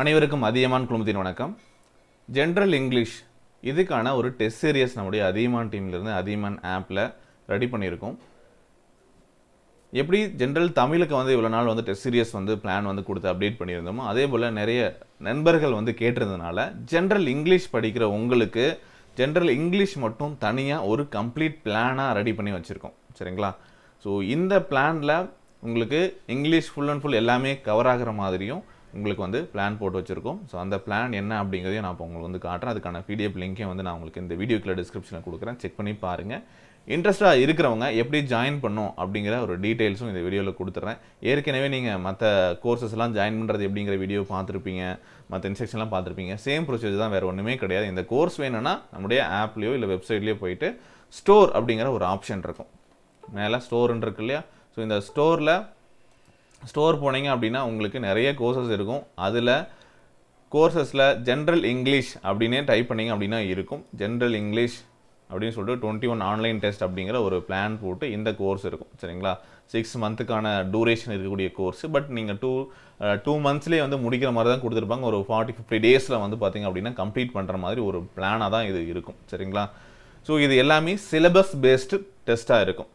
அனைவருக்கும் அதியமான் குழுமத்தின் வணக்கம் ஜென்ரல் இங்கிலீஷ் இதுக்கான ஒரு டெஸ்ட் சீரியஸ் நம்முடைய அதியமான் டீம்லேருந்து அதியமான் ஆப்பில் ரெடி பண்ணியிருக்கோம் எப்படி ஜென்ரல் தமிழுக்கு வந்து இவ்வளோ நாள் வந்து டெஸ்ட் சீரியஸ் வந்து பிளான் வந்து கொடுத்து அப்டேட் பண்ணியிருந்தோமோ அதே போல் நிறைய நண்பர்கள் வந்து கேட்டிருந்தனால ஜென்ரல் இங்கிலீஷ் படிக்கிற உங்களுக்கு ஜென்ரல் இங்கிலீஷ் மட்டும் தனியாக ஒரு கம்ப்ளீட் பிளானாக ரெடி பண்ணி வச்சுருக்கோம் சரிங்களா ஸோ இந்த பிளானில் உங்களுக்கு இங்கிலீஷ் ஃபுல் அண்ட் ஃபுல் எல்லாமே கவர் ஆகிற மாதிரியும் உங்களுக்கு வந்து பிளான் போட்டு வச்சுருக்கோம் ஸோ அந்த பிளான் என்ன அப்படிங்கிறதையும் நான் இப்போ உங்களுக்கு வந்து காட்டுறேன் அதுக்கான பிடிஎஃப் லிங்க்கே வந்து நான் உங்களுக்கு இந்த வீடியோக்குள்ள டிஸ்கிரிப்ஷனில் கொடுக்குறேன் செக் பண்ணி பாருங்கள் இன்ட்ரெஸ்ட்டாக இருக்கிறவங்க எப்படி ஜாயின் பண்ணும் அப்படிங்கிற ஒரு டீட்டெயில்ஸும் இந்த வீடியோவில் கொடுத்துட்றேன் ஏற்கனவே நீங்கள் மற்ற கோர்சஸ்லாம் ஜாயின் பண்ணுறது எப்படிங்கிற வீடியோ பார்த்துருப்பீங்க மற்ற இன்ஸ்ட்ரக்ஷன்லாம் பார்த்துருப்பீங்க சேம் ப்ரொசீஜர் தான் வேறு ஒன்றுமே கிடையாது இந்த கோர்ஸ் வேணும்னா நம்முடைய ஆப்லேயோ இல்லை வெப்சைட்லேயோ போயிட்டு ஸ்டோர் அப்படிங்கிற ஒரு ஆப்ஷன் இருக்கும் மேலே ஸ்டோர்ன்னு இருக்கு இல்லையா ஸோ இந்த ஸ்டோரில் ஸ்டோர் போனீங்க அப்படின்னா உங்களுக்கு நிறைய கோர்சஸ் இருக்கும் அதில் கோர்சஸில் ஜென்ரல் இங்கிலீஷ் அப்படின்னே டைப் பண்ணிங்க அப்படின்னா இருக்கும் ஜென்ரல் இங்கிலீஷ் அப்படின்னு சொல்லிட்டு டுவெண்ட்டி ஒன் ஆன்லைன் டெஸ்ட் அப்படிங்கிற ஒரு பிளான் போட்டு இந்த கோர்ஸ் இருக்கும் சரிங்களா சிக்ஸ் மந்த்துக்கான டூரேஷன் இருக்கக்கூடிய கோர்ஸ் பட் நீங்கள் டூ டூ மந்த்ஸ்லேயே வந்து முடிக்கிற மாதிரி தான் கொடுத்துருப்பாங்க ஒரு ஃபார்ட்டி ஃபிஃப்டி டேஸில் வந்து பார்த்திங்க அப்படின்னா கம்ப்ளீட் பண்ணுற மாதிரி ஒரு பிளானாக தான் இது இருக்கும் சரிங்களா ஸோ இது எல்லாமே சிலபஸ் பேஸ்டு டெஸ்ட்டாக இருக்கும்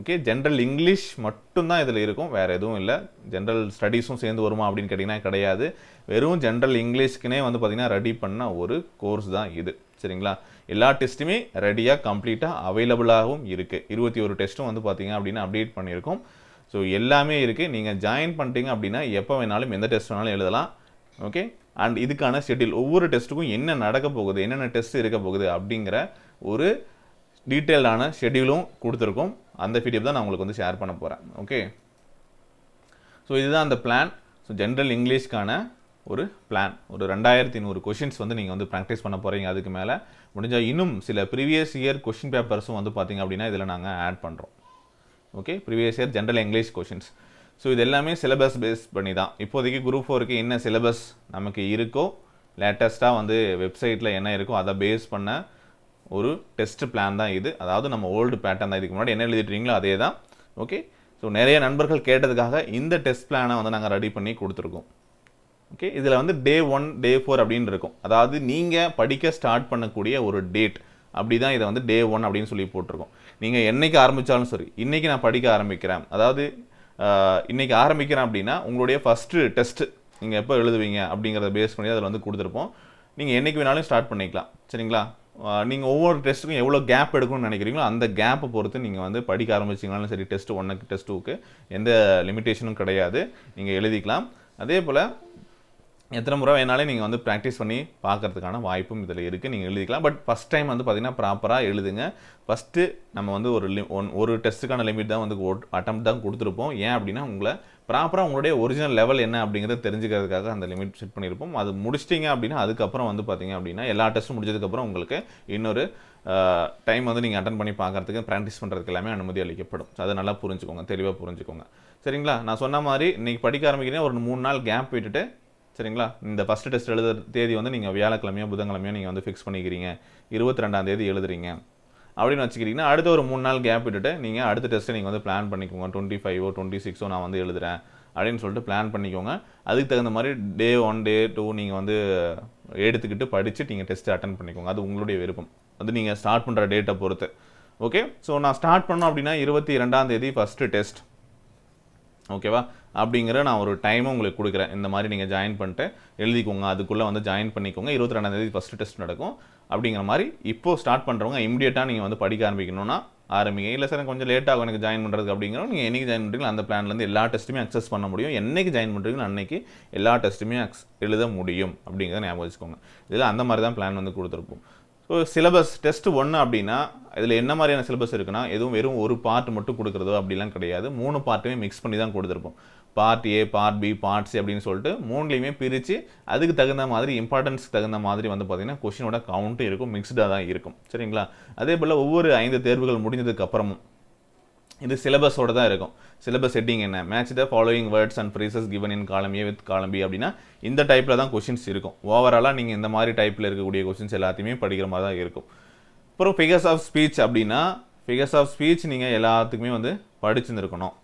ஓகே ஜென்ரல் இங்கிலீஷ் மட்டும்தான் இதில் இருக்கும் வேறு எதுவும் இல்லை ஜென்ரல் ஸ்டடீஸும் சேர்ந்து வருமா அப்படின்னு கேட்டிங்கன்னா கிடையாது வெறும் ஜென்ரல் இங்கிலீஷ்க்குனே வந்து பார்த்திங்கன்னா ரெடி பண்ண ஒரு கோர்ஸ் தான் இது சரிங்களா எல்லா டெஸ்ட்டுமே ரெடியாக கம்ப்ளீட்டாக அவைலபிளாகவும் இருக்குது இருபத்தி ஒரு டெஸ்ட்டும் வந்து பார்த்திங்க அப்படின்னா அப்டேட் பண்ணியிருக்கோம் ஸோ எல்லாமே இருக்குது நீங்கள் ஜாயின் பண்ணிட்டீங்க அப்படின்னா எப்போ வேணாலும் எந்த டெஸ்ட் வேணாலும் எழுதலாம் ஓகே அண்ட் இதுக்கான ஷெட்யூல் ஒவ்வொரு டெஸ்ட்டுக்கும் என்ன நடக்க போகுது என்னென்ன டெஸ்ட் இருக்க போகுது அப்படிங்கிற ஒரு டீட்டெயில்டான ஷெடியூலும் கொடுத்துருக்கோம் அந்த பிடிஎஃப் தான் நான் உங்களுக்கு வந்து ஷேர் பண்ண போகிறேன் ஓகே ஸோ இதுதான் அந்த பிளான் ஸோ ஜென்ரல் இங்கிலீஷ்க்கான ஒரு பிளான் ஒரு ரெண்டாயிரத்தி நூறு கொஷின்ஸ் வந்து நீங்கள் வந்து ப்ராக்டிஸ் பண்ண போகிறீங்க அதுக்கு மேலே முடிஞ்சால் இன்னும் சில ப்ரீவியஸ் இயர் கொஷின் பேப்பர்ஸும் வந்து பார்த்திங்க அப்படின்னா இதில் நாங்கள் ஆட் பண்ணுறோம் okay previous year general English questions so இது எல்லாமே சிலபஸ் பேஸ் பண்ணி தான் இப்போதைக்கு குரூப் ஃபோருக்கு என்ன சிலபஸ் நமக்கு இருக்கோ லேட்டஸ்ட்டாக வந்து வெப்சைட்டில் என்ன இருக்கோ அதை பேஸ் பண்ண ஒரு டெஸ்ட் பிளான் தான் இது அதாவது நம்ம ஓல்டு பேட்டர்ன் தான் இதுக்கு முன்னாடி என்ன எழுதிட்டுறீங்களோ அதே தான் ஓகே ஸோ நிறைய நண்பர்கள் கேட்டதுக்காக இந்த டெஸ்ட் பிளானை வந்து நாங்கள் ரெடி பண்ணி கொடுத்துருக்கோம் ஓகே இதில் வந்து டே ஒன் டே ஃபோர் அப்படின்னு இருக்கும் அதாவது நீங்கள் படிக்க ஸ்டார்ட் பண்ணக்கூடிய ஒரு டேட் அப்படி தான் இதை வந்து டே ஒன் அப்படின்னு சொல்லி போட்டிருக்கோம் நீங்கள் என்றைக்கு ஆரம்பித்தாலும் சரி இன்றைக்கி நான் படிக்க ஆரம்பிக்கிறேன் அதாவது இன்றைக்கி ஆரம்பிக்கிறேன் அப்படின்னா உங்களுடைய ஃபஸ்ட்டு டெஸ்ட்டு நீங்கள் எப்போ எழுதுவீங்க அப்படிங்கிறத பேஸ் பண்ணி அதில் வந்து கொடுத்துருப்போம் நீங்கள் என்றைக்கு வேணாலும் ஸ்டார்ட் பண்ணிக்கலாம் சரிங்களா நீங்கள் ஒவ்வொரு டெஸ்ட்டுக்கும் எவ்வளோ கேப் எடுக்கணும்னு நினைக்கிறீங்களோ அந்த கேப்பை பொறுத்து நீங்கள் வந்து படிக்க ஆரம்பிச்சிங்கனாலும் சரி டெஸ்ட் ஒன்னுக்கு டெஸ்ட் டூக்கு எந்த லிமிட்டேஷனும் கிடையாது நீங்கள் எழுதிக்கலாம் அதே போல் எத்தனை முறை வேணாலும் நீங்கள் வந்து ப்ராக்டிஸ் பண்ணி பார்க்குறதுக்கான வாய்ப்பும் இதில் இருக்குது நீங்கள் எழுதிக்கலாம் பட் ஃபஸ்ட் டைம் வந்து பார்த்திங்கன்னா ப்ராப்பராக எழுதுங்க ஃபஸ்ட்டு நம்ம வந்து ஒரு லி ஒன் ஒரு டெஸ்ட்டுக்கான லிமிட் தான் வந்து அட்டம் தான் கொடுத்துருப்போம் ஏன் அப்படின்னா உங்களை ப்ராப்பராக உங்களுடைய ஒரிஜினல் லெவல் என்ன அப்படிங்கிறத தெரிஞ்சுக்கிறதுக்காக அந்த லிமிட் செட் பண்ணியிருப்போம் அது முடிச்சிட்டிங்க அப்படின்னா அதுக்கப்புறம் வந்து பார்த்திங்க அப்படின்னா எல்லா டெஸ்ட்டும் முடிச்சதுக்கப்புறம் உங்களுக்கு இன்னொரு டைம் வந்து நீங்கள் அட்டன் பண்ணி பார்க்குறதுக்கு ப்ராக்டிஸ் பண்ணுறதுக்கு எல்லாமே அனுமதி அளிக்கப்படும் அதை நல்லா புரிஞ்சுக்கோங்க தெளிவாக புரிஞ்சுக்கோங்க சரிங்களா நான் சொன்ன மாதிரி இன்றைக்கி படிக்க ஆரம்பிக்கிறேன் ஒரு மூணு நாள் கேப் விட்டுட்டு சரிங்களா இந்த ஃபஸ்ட்டு டெஸ்ட் எழுதுற தேதி வந்து நீங்கள் வியாழக்கிழமையோ புதன்கிழமையோ நீங்கள் வந்து ஃபிக்ஸ் பண்ணிக்கிறீங்க இருபத்தி ரெண்டாம் தேதி எழுதுறீங்க அப்படின்னு வச்சுக்கிறீங்கன்னா அடுத்த ஒரு மூணு நாள் கேப் விட்டுட்டு நீங்கள் அடுத்த டெஸ்ட்டை நீங்கள் வந்து பிளான் பண்ணிக்கோங்க டுவெண்ட்டி ஃபைவோ டுவெண்ட்டி சிக்ஸோ நான் வந்து எழுதுகிறேன் அப்படின்னு சொல்லிட்டு பிளான் பண்ணிக்கோங்க அதுக்கு தகுந்த மாதிரி டே ஒன் டே டூ நீங்கள் வந்து எடுத்துக்கிட்டு படித்து நீங்கள் டெஸ்ட்டு அட்டன் பண்ணிக்கோங்க அது உங்களுடைய விருப்பம் வந்து நீங்கள் ஸ்டார்ட் பண்ணுற டேட்டை பொறுத்து ஓகே ஸோ நான் ஸ்டார்ட் பண்ணோம் அப்படின்னா இருபத்தி ரெண்டாம் தேதி ஃபஸ்ட்டு டெஸ்ட் ஓகேவா அப்படிங்கிற நான் ஒரு டைமும் உங்களுக்கு கொடுக்குறேன் இந்த மாதிரி நீங்கள் ஜாயின் பண்ணிட்டு எழுதிக்கோங்க அதுக்குள்ளே வந்து ஜாயின் பண்ணிக்கோங்க இருபத்தி ரெண்டாந்தேதி ஃபஸ்ட்டு டெஸ்ட் நடக்கும் அப்படிங்கிற மாதிரி இப்போது ஸ்டார்ட் பண்ணுறவங்க இமீடியட்டாக நீங்கள் வந்து படிக்க ஆரம்பிக்கணும்னா ஆரம்பிங்க இல்லை சார் கொஞ்சம் லேட் ஆகும் எனக்கு ஜாயின் பண்ணுறதுக்கு அப்படிங்கிறோம் நீங்கள் என்றைக்கு ஜாயின் பண்ணுறீங்களோ அந்த பிளான்லேருந்து எல்லா டெஸ்ட்டுமே அக்சஸ் பண்ண முடியும் என்றைக்கு ஜாயின் பண்ணுறீங்களோ அன்றைக்கி எல்லா டெஸ்ட்டுமே அக்ஸ் எழுத முடியும் அப்படிங்கிறத ஞாபகம் வச்சுக்கோங்க இதில் அந்த மாதிரி தான் பிளான் வந்து கொடுத்துருப்போம் ஸோ சிலபஸ் டெஸ்ட் ஒன்று அப்படின்னா இதில் என்ன மாதிரியான சிலபஸ் இருக்குன்னா எதுவும் வெறும் ஒரு பார்ட் மட்டும் கொடுக்குறதோ அப்படிலாம் கிடையாது மூணு பார்ட்டுமே மிக்ஸ் பண்ணி தான் கொடுத்துருப்போம் part A part B part C அப்படின்னு சொல்லிட்டு மூணுலேயுமே பிரித்து அதுக்கு தகுந்த மாதிரி இம்பார்ட்டன்ஸ்க்கு தகுந்த மாதிரி வந்து பார்த்திங்கன்னா கொஷினோட கவுண்ட்டும் இருக்கும் மிக்ஸ்டாக தான் இருக்கும் சரிங்களா அதே போல் ஒவ்வொரு ஐந்து தேர்வுகள் முடிஞ்சதுக்கு அப்புறமும் இது சிலபஸோடு தான் இருக்கும் சிலபஸ் ஹெட்டிங் என்ன match the following words and phrases given in column A with காலம் பி அப்படின்னா இந்த டைப்பில் தான் கொஷின்ஸ் இருக்கும் ஓவராலாக நீங்கள் இந்த மாதிரி டைப்பில் இருக்கக்கூடிய கொஷின்ஸ் எல்லாத்தையுமே படிக்கிற மாதிரி தான் இருக்கும் அப்புறம் ஃபிகர்ஸ் ஆஃப் ஸ்பீச் அப்படின்னா ஃபிகர்ஸ் ஆஃப் ஸ்பீச் நீங்கள் எல்லாத்துக்குமே வந்து படிச்சுருந்துருக்கணும்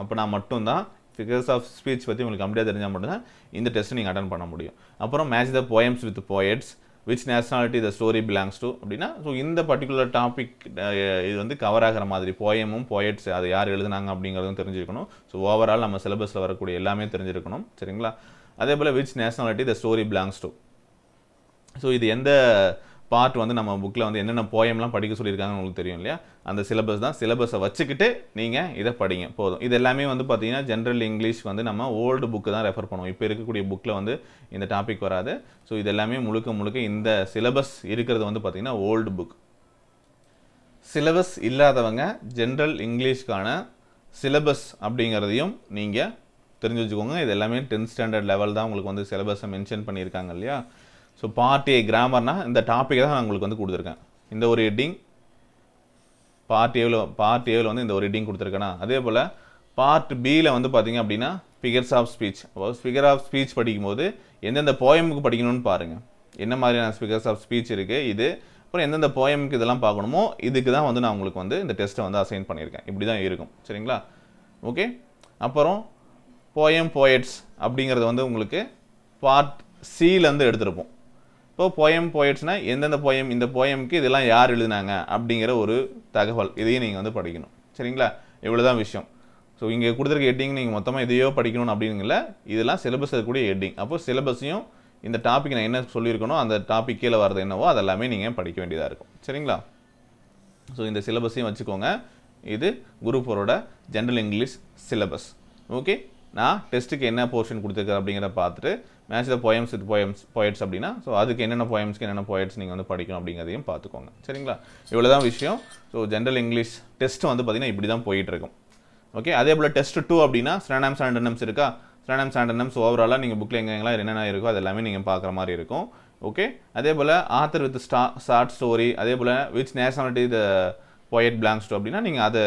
அப்படின்னா மட்டும்தான் ஃபிகர்ஸ் ஆஃப் ஸ்பீச் பற்றி உங்களுக்கு கம்ப்ளீட்டாக தெரிஞ்சால் மட்டும்தான் இந்த டெஸ்ட் நீங்கள் அட்டன் பண்ண முடியும் அப்புறம் match the poems with poets which nationality the story belongs to அப்படின்னா ஸோ இந்த பர்டிகுலர் டாபிக் இது வந்து கவர் ஆகிற மாதிரி போயமும் போயட்ஸ் அது யார் எழுதுனாங்க அப்படிங்கிறதும் தெரிஞ்சிருக்கணும் ஸோ ஓவரால் நம்ம சிலபஸில் வரக்கூடிய எல்லாமே தெரிஞ்சிருக்கணும் சரிங்களா அதே போல் which nationality the story belongs to so இது எந்த பார்ட் வந்து நம்ம புக்கில் வந்து என்னென்ன போயம்லாம் படிக்க சொல்லியிருக்காங்கன்னு உங்களுக்கு தெரியும் இல்லையா அந்த சிலபஸ் தான் சிலபஸை வச்சுக்கிட்டு நீங்கள் இதை படிங்க போதும் இது எல்லாமே வந்து பார்த்தீங்கன்னா ஜென்ரல் இங்கிலீஷ் வந்து நம்ம ஓல்டு புக்கு தான் ரெஃபர் பண்ணுவோம் இப்போ இருக்கக்கூடிய புக்கில் வந்து இந்த டாபிக் வராது ஸோ இது எல்லாமே முழுக்க முழுக்க இந்த சிலபஸ் இருக்கிறது வந்து பார்த்திங்கன்னா ஓல்டு புக் சிலபஸ் இல்லாதவங்க ஜென்ரல் இங்கிலீஷ்க்கான சிலபஸ் அப்படிங்கிறதையும் நீங்கள் தெரிஞ்சு வச்சுக்கோங்க இது எல்லாமே டென்த் ஸ்டாண்டர்ட் லெவல் தான் உங்களுக்கு வந்து சிலபஸை மென்ஷன் பண்ணியிருக்காங்க இல்லையா ஸோ பார்ட் ஏ கிராமர்னால் இந்த டாப்பிக்கை தான் நான் உங்களுக்கு வந்து கொடுத்துருக்கேன் இந்த ஒரு ஹெட்டிங் பார்ட் ஏவில் பார்ட் ஏவில் வந்து இந்த ஒரு ஹெட்டிங் கொடுத்துருக்கேன்னா அதே போல் பார்ட் பியில் வந்து பார்த்தீங்க அப்படின்னா ஃபிகர்ஸ் ஆஃப் ஸ்பீச் அதாவது ஃபிகர் ஆஃப் ஸ்பீச் படிக்கும்போது எந்தெந்த போயமுக்கு படிக்கணும்னு பாருங்கள் என்ன மாதிரியான ஃபிகர்ஸ் ஆஃப் ஸ்பீச் இருக்குது இது அப்புறம் எந்தெந்த போயமுக்கு இதெல்லாம் பார்க்கணுமோ இதுக்கு தான் வந்து நான் உங்களுக்கு வந்து இந்த டெஸ்ட்டை வந்து அசைன் பண்ணியிருக்கேன் இப்படி தான் இருக்கும் சரிங்களா ஓகே அப்புறம் போயம் போயட்ஸ் அப்படிங்கிறது வந்து உங்களுக்கு பார்ட் சிலேருந்து எடுத்துருப்போம் இப்போ போயம் போயிடுச்சுன்னா எந்தெந்த போயம் இந்த போயமுக்கு இதெல்லாம் யார் எழுதினாங்க அப்படிங்கிற ஒரு தகவல் இதையும் நீங்கள் வந்து படிக்கணும் சரிங்களா இவ்வளோதான் தான் விஷயம் ஸோ இங்கே கொடுத்துருக்க ஹெட்டிங் நீங்கள் மொத்தமாக இதையோ படிக்கணும் அப்படிங்கிற இதெல்லாம் சிலபஸ் இருக்கக்கூடிய ஹெட்டிங் அப்போது சிலபஸையும் இந்த டாபிக் நான் என்ன சொல்லியிருக்கணும் அந்த டாபிக் கீழே வரது என்னவோ அதெல்லாமே நீங்கள் படிக்க வேண்டியதாக இருக்கும் சரிங்களா ஸோ இந்த சிலபஸையும் வச்சுக்கோங்க இது குரூப் ஃபோரோட ஜென்ரல் இங்கிலீஷ் சிலபஸ் ஓகே நான் டெஸ்ட்டுக்கு என்ன போர்ஷன் கொடுத்துருக்கேன் அப்படிங்கிறத பார்த்துட்டு match the poems with poems poets அப்படின்னா ஸோ அதுக்கு என்னென்ன போயம்ஸ்க்கு என்னென்ன போயட்ஸ் நீங்கள் வந்து படிக்கணும் அப்படிங்கிறதையும் பார்த்துக்கோங்க சரிங்களா இவ்வளோ தான் விஷயம் ஸோ ஜென்ரல் இங்கிலீஷ் டெஸ்ட் வந்து பார்த்திங்கன்னா இப்படி தான் போயிட்டுருக்கும் ஓகே அதே போல் டெஸ்ட் டூ அப்படின்னா ஸ்ரானம்ஸ் அண்ட் நம்ஸ் இருக்கா ஸ்ரானம்ஸ் அண்ட் நம்ஸ் ஓவராலாக நீங்கள் புக்கில் எங்கெல்லாம் என்னென்ன இருக்கோ அது எல்லாமே நீங்கள் பார்க்குற மாதிரி இருக்கும் ஓகே அதே போல் ஆத்தர் வித் ஸ்டா ஷார்ட் ஸ்டோரி அதே போல் which nationality the poet belongs to அப்படின்னா நீங்கள் அதை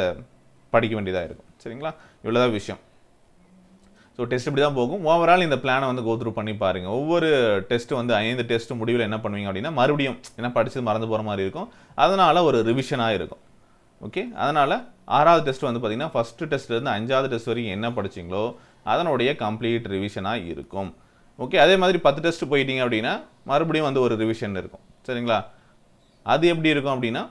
படிக்க வேண்டியதாக இருக்கும் சரிங்களா இவ்வளோதான் விஷயம் ஸோ டெஸ்ட் இப்படி தான் போகும் ஓவரால் இந்த பிளானை வந்து கோத்ரூ பண்ணி பாருங்கள் ஒவ்வொரு டெஸ்ட்டு வந்து ஐந்து டெஸ்ட் முடிவில் என்ன பண்ணுவீங்க அப்படின்னா மறுபடியும் ஏன்னா படிச்சது மறந்து போகிற மாதிரி இருக்கும் அதனால் ஒரு ரிவிஷனாக இருக்கும் ஓகே அதனால் ஆறாவது டெஸ்ட் வந்து பார்த்தீங்கன்னா ஃபஸ்ட்டு டெஸ்ட்லேருந்து அஞ்சாவது டெஸ்ட் வரைக்கும் என்ன படிச்சிங்களோ அதனுடைய கம்ப்ளீட் ரிவிஷனாக இருக்கும் ஓகே அதே மாதிரி பத்து டெஸ்ட் போயிட்டீங்க அப்படின்னா மறுபடியும் வந்து ஒரு ரிவிஷன் இருக்கும் சரிங்களா அது எப்படி இருக்கும் அப்படின்னா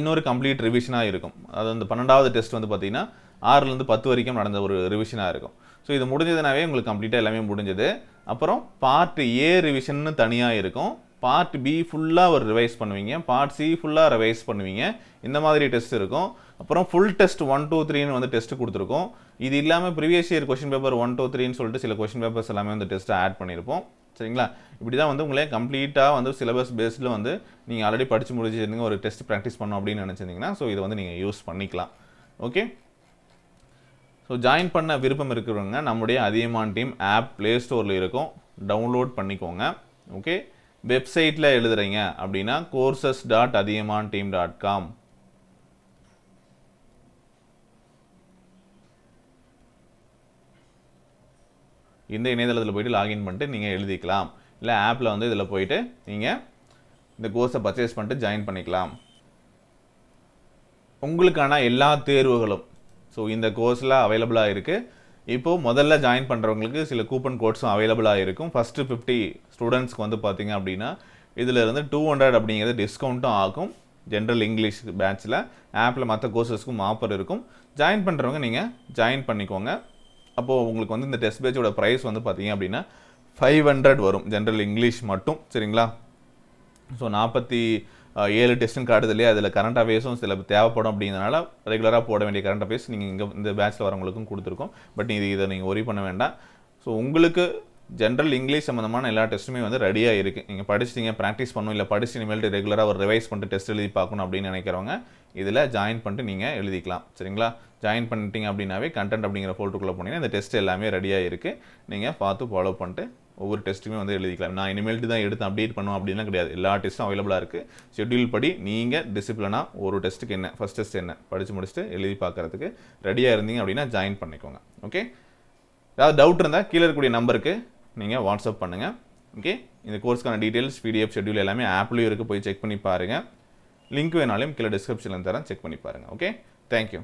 இன்னொரு கம்ப்ளீட் ரிவிஷனாக இருக்கும் அது வந்து பன்னெண்டாவது டெஸ்ட் வந்து பார்த்திங்கன்னா ஆறுலேருந்து பத்து வரைக்கும் நடந்த ஒரு ரிவிஷனாக இருக்கும் ஸோ இது முடிஞ்சதுனாவே உங்களுக்கு கம்ப்ளீட்டாக எல்லாமே முடிஞ்சது அப்புறம் பார்ட் ஏ ரிவிஷன்னு தனியாக இருக்கும் பார்ட் பி ஃபுல்லாக ஒரு ரிவைஸ் பண்ணுவீங்க பார்ட் சி ஃபுல்லாக ரிவைஸ் பண்ணுவீங்க இந்த மாதிரி டெஸ்ட் இருக்கும் அப்புறம் ஃபுல் டெஸ்ட் ஒன் டூ த்ரீன்னு வந்து டெஸ்ட் கொடுத்துருக்கோம் இது இல்லாமல் previous year question paper one two த்ரீன்னு சொல்லிட்டு சில கொஷின் பேப்பர்ஸ் எல்லாமே வந்து டெஸ்ட்டை ஆட் பண்ணியிருப்போம் சரிங்களா இப்படி தான் வந்து உங்களே கம்ப்ளீட்டாக வந்து சிலபஸ் பேஸில் வந்து நீங்கள் ஆல்ரெடி படித்து முடிச்சிருந்தீங்க ஒரு டெஸ்ட் ப்ராக்டிஸ் பண்ணோம் அப்படின்னு நினச்சிருந்தீங்கன்னா ஸோ இதை வந்து நீங்கள் யூஸ் பண்ணிக்கலாம் ஓகே ஸோ ஜாயின் பண்ண விருப்பம் இருக்கிறவங்க நம்முடைய அதிகமான டீம் ஆப் ப்ளே ஸ்டோரில் இருக்கும் டவுன்லோட் பண்ணிக்கோங்க ஓகே வெப்சைட்டில் எழுதுகிறீங்க அப்படின்னா courses dot Athiyaman team dot com இந்த இணையதளத்தில் போயிட்டு லாகின் பண்ணிட்டு நீங்கள் எழுதிக்கலாம் இல்லை ஆப்பில் வந்து இதில் போயிட்டு நீங்கள் இந்த கோர்ஸை பர்ச்சேஸ் பண்ணிட்டு ஜாயின் பண்ணிக்கலாம் உங்களுக்கான எல்லா தேர்வுகளும் ஸோ இந்த கோர்ஸ்லாம் அவைலபிளாக இருக்குது இப்போது முதல்ல ஜாயின் பண்ணுறவங்களுக்கு சில கூப்பன் கோட்ஸும் அவைலபிளாக இருக்கும் ஃபஸ்ட்டு ஃபிஃப்டி ஸ்டூடெண்ட்ஸ்க்கு வந்து பார்த்திங்க அப்படின்னா இதில் இருந்து டூ ஹண்ட்ரட் அப்படிங்கிறது டிஸ்கவுண்ட்டும் ஆகும் ஜென்ரல் இங்கிலீஷ் பேட்சில் ஆப்பில் மற்ற கோர்சஸ்க்கும் ஆஃபர் இருக்கும் ஜாயின் பண்ணுறவங்க நீங்கள் ஜாயின் பண்ணிக்கோங்க அப்போது உங்களுக்கு வந்து இந்த டெஸ்ட் பேட்சோட ப்ரைஸ் வந்து பார்த்திங்க அப்படின்னா ஃபைவ் ஹண்ட்ரட் வரும் ஜென்ரல் இங்கிலீஷ் மட்டும் சரிங்களா ஸோ நாற்பத்தி ஏழு டெஸ்ட்டும் காட்டுது இல்லையா அதில் கரண்ட் அஃபேர்ஸும் சில தேவைப்படும் அப்படிங்கிறனால ரெகுலராக போட வேண்டிய கரண்ட் அஃபேர்ஸ் நீங்கள் இங்கே இந்த பேட்சில் வரவங்களுக்கும் கொடுத்துருக்கோம் பட் இது இதை நீங்கள் ஒரி பண்ண வேண்டாம் ஸோ உங்களுக்கு ஜென்ரல் இங்கிலீஷ் சம்மந்தமான எல்லா டெஸ்ட்டுமே வந்து ரெடியாக இருக்குது நீங்கள் படிச்சிட்டிங்க ப்ராக்டிஸ் பண்ணணும் இல்லை படிச்சு இனிமேல்ட்டு ரெகுலராக ஒரு ரிவைஸ் பண்ணிட்டு டெஸ்ட் எழுதி பார்க்கணும் அப்படின்னு நினைக்கிறவங்க இதில் ஜாயின் பண்ணிட்டு நீங்கள் எழுதிக்கலாம் சரிங்களா ஜாயின் பண்ணிட்டீங்க அப்படின்னாவே கண்டென்ட் அப்படிங்கிற ஃபோட்டோக்குள்ளே போனீங்கன்னா இந்த டெஸ்ட் எல்லாமே ரெடியாக இருக்குது நீங்கள் பார்த்து ஃபாலோ பண்ணிட்டு ஒவ்வொரு டெஸ்ட்டுமே வந்து எழுதிக்கலாம் நான் இனிமேல்ட்டு தான் எடுத்து அப்டேட் பண்ணுவோம் அப்படின்லாம் கிடையாது எல்லா டெஸ்ட்டும் அவைலபிளாக இருக்குது ஷெட்யூல் படி நீங்கள் டிசிப்ளினாக ஒரு டெஸ்ட்டுக்கு என்ன ஃபஸ்ட் டெஸ்ட் என்ன படித்து முடிச்சுட்டு எழுதி பார்க்குறதுக்கு ரெடியாக இருந்தீங்க அப்படின்னா ஜாயின் பண்ணிக்கோங்க ஓகே ஏதாவது டவுட் இருந்தால் கீழே இருக்கக்கூடிய நம்பருக்கு நீங்கள் வாட்ஸ்அப் பண்ணுங்கள் ஓகே இந்த கோர்ஸ்க்கான டீட்டெயில்ஸ் பிடிஎஃப் ஷெட்யூல் எல்லாமே ஆப்லேயும் இருக்குது போய் செக் பண்ணி பாருங்கள் லிங்க் வேணாலும் கீழே டிஸ்கிரிப்ஷனில் தரேன் செக் பண்ணி பாருங்கள் ஓகே தேங்க்யூ